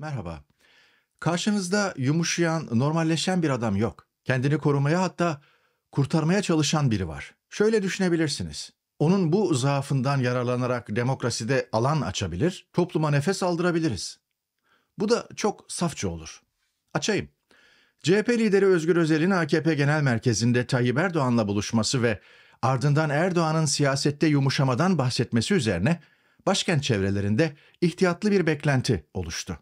Merhaba. Karşınızda yumuşayan, normalleşen bir adam yok. Kendini korumaya hatta kurtarmaya çalışan biri var. Şöyle düşünebilirsiniz. Onun bu zaafından yararlanarak demokraside alan açabilir, topluma nefes aldırabiliriz. Bu da çok safça olur. Açayım. CHP lideri Özgür Özel'in AKP Genel Merkezi'nde Tayyip Erdoğan'la buluşması ve ardından Erdoğan'ın siyasette yumuşamadan bahsetmesi üzerine başkent çevrelerinde ihtiyatlı bir beklenti oluştu.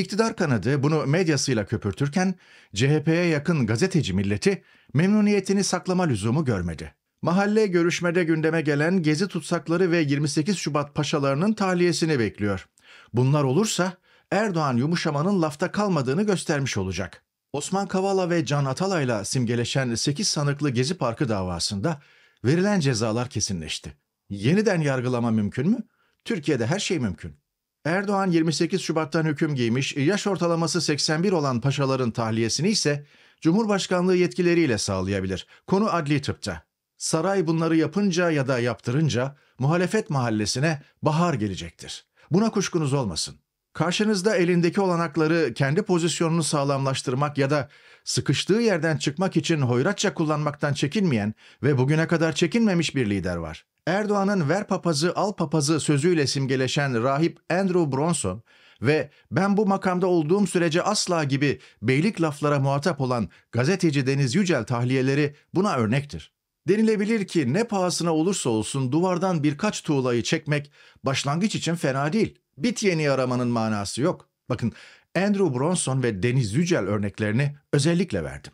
İktidar kanadı bunu medyasıyla köpürtürken CHP'ye yakın gazeteci milleti memnuniyetini saklama lüzumu görmedi. Mahalle görüşmede gündeme gelen gezi tutsakları ve 28 Şubat paşalarının tahliyesini bekliyor. Bunlar olursa Erdoğan yumuşamanın lafta kalmadığını göstermiş olacak. Osman Kavala ve Can Atalay'la simgeleşen 8 sanıklı Gezi Parkı davasında verilen cezalar kesinleşti. Yeniden yargılama mümkün mü? Türkiye'de her şey mümkün. Erdoğan 28 Şubat'tan hüküm giymiş, yaş ortalaması 81 olan paşaların tahliyesini ise Cumhurbaşkanlığı yetkileriyle sağlayabilir. Konu adli tıpta. Saray bunları yapınca ya da yaptırınca muhalefet mahallesine bahar gelecektir. Buna kuşkunuz olmasın. Karşınızda elindeki olanakları kendi pozisyonunu sağlamlaştırmak ya da sıkıştığı yerden çıkmak için hoyratça kullanmaktan çekinmeyen ve bugüne kadar çekinmemiş bir lider var. Erdoğan'ın ver papazı al papazı sözüyle simgeleşen rahip Andrew Bronson ve ben bu makamda olduğum sürece asla gibi beylik laflara muhatap olan gazeteci Deniz Yücel tahliyeleri buna örnektir. Denilebilir ki ne pahasına olursa olsun duvardan birkaç tuğlayı çekmek başlangıç için fena değil. Bit yeni aramanın manası yok. Bakın Andrew Bronson ve Deniz Yücel örneklerini özellikle verdim.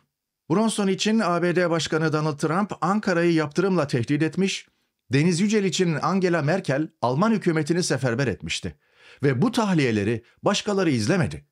Bronson için ABD Başkanı Donald Trump Ankara'yı yaptırımla tehdit etmiş, Deniz Yücel için Angela Merkel Alman hükümetini seferber etmişti ve bu tahliyeleri başkaları izlemedi.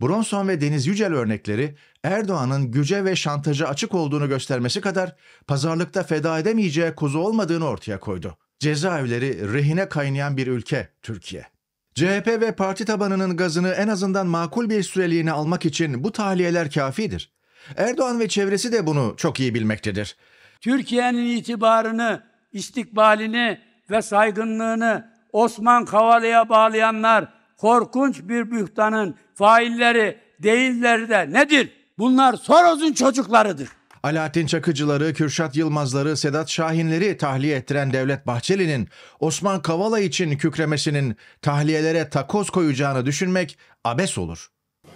Bronson ve Deniz Yücel örnekleri Erdoğan'ın güce ve şantaja açık olduğunu göstermesi kadar pazarlıkta feda edemeyeceği kuzu olmadığını ortaya koydu. Cezaevleri rehine kaynayan bir ülke Türkiye. CHP ve parti tabanının gazını en azından makul bir süreliğine almak için bu tahliyeler kafidir. Erdoğan ve çevresi de bunu çok iyi bilmektedir. Türkiye'nin itibarını istikbalini ve saygınlığını Osman Kavala'ya bağlayanlar korkunç bir bühtanın failleri değilleri de nedir? Bunlar Soros'un çocuklarıdır. Alaaddin Çakıcıları, Kürşat Yılmazları, Sedat Şahinleri tahliye ettiren Devlet Bahçeli'nin Osman Kavala için kükremesinin tahliyelere takoz koyacağını düşünmek abes olur.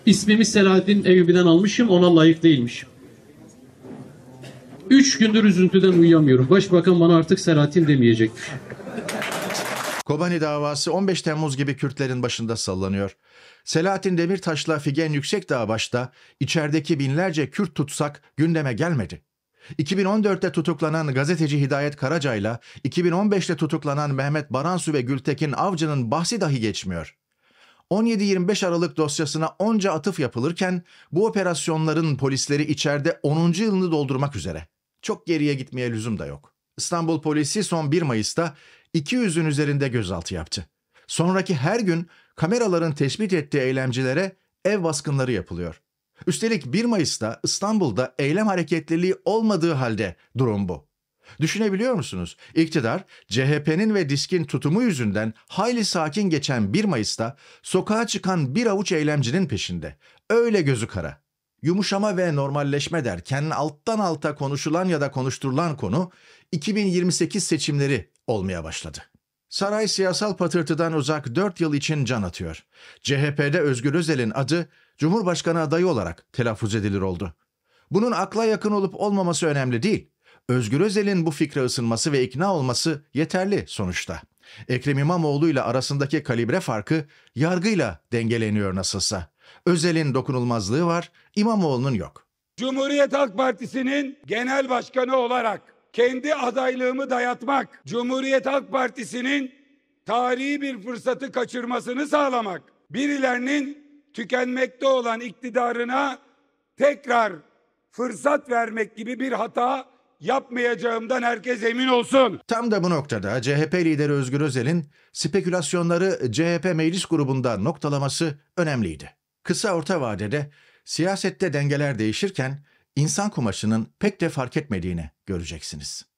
İsmimi Selahattin Eyyubi'den almışım, ona layık değilmişim. Üç gündür üzüntüden uyuyamıyorum. Başbakan bana artık Selahattin demeyecek. Kobani davası 15 Temmuz gibi Kürtlerin başında sallanıyor. Selahattin Demirtaş'la Figen Yüksekdağ başta içerideki binlerce Kürt tutsak gündeme gelmedi. 2014'te tutuklanan gazeteci Hidayet Karaca'yla 2015'te tutuklanan Mehmet Baransu ve Gültekin Avcı'nın bahsi dahi geçmiyor. 17-25 Aralık dosyasına onca atıf yapılırken bu operasyonların polisleri içeride 10. yılını doldurmak üzere. Çok geriye gitmeye lüzum da yok. İstanbul polisi son 1 Mayıs'ta 200'ün üzerinde gözaltı yaptı. Sonraki her gün kameraların tespit ettiği eylemcilere ev baskınları yapılıyor. Üstelik 1 Mayıs'ta İstanbul'da eylem hareketliliği olmadığı halde durum bu. Düşünebiliyor musunuz? İktidar CHP'nin ve Disk'in tutumu yüzünden hayli sakin geçen 1 Mayıs'ta sokağa çıkan bir avuç eylemcinin peşinde. Öyle gözü kara. Yumuşama ve normalleşme derken alttan alta konuşulan ya da konuşturulan konu 2028 seçimleri olmaya başladı. Saray siyasal patırtıdan uzak 4 yıl için can atıyor. CHP'de Özgür Özel'in adı Cumhurbaşkanı adayı olarak telaffuz edilir oldu. Bunun akla yakın olup olmaması önemli değil. Özgür Özel'in bu fikre ısınması ve ikna olması yeterli sonuçta. Ekrem İmamoğlu ile arasındaki kalibre farkı yargıyla dengeleniyor nasılsa. Özel'in dokunulmazlığı var, İmamoğlu'nun yok. Cumhuriyet Halk Partisi'nin genel başkanı olarak kendi adaylığımı dayatmak, Cumhuriyet Halk Partisi'nin tarihi bir fırsatı kaçırmasını sağlamak, birilerinin tükenmekte olan iktidarına tekrar fırsat vermek gibi bir hata yapmayacağımdan herkes emin olsun. Tam da bu noktada CHP lideri Özgür Özel'in spekülasyonları CHP meclis grubunda noktalaması önemliydi. Kısa orta vadede siyasette dengeler değişirken insan kumaşının pek de fark etmediğine göreceksiniz.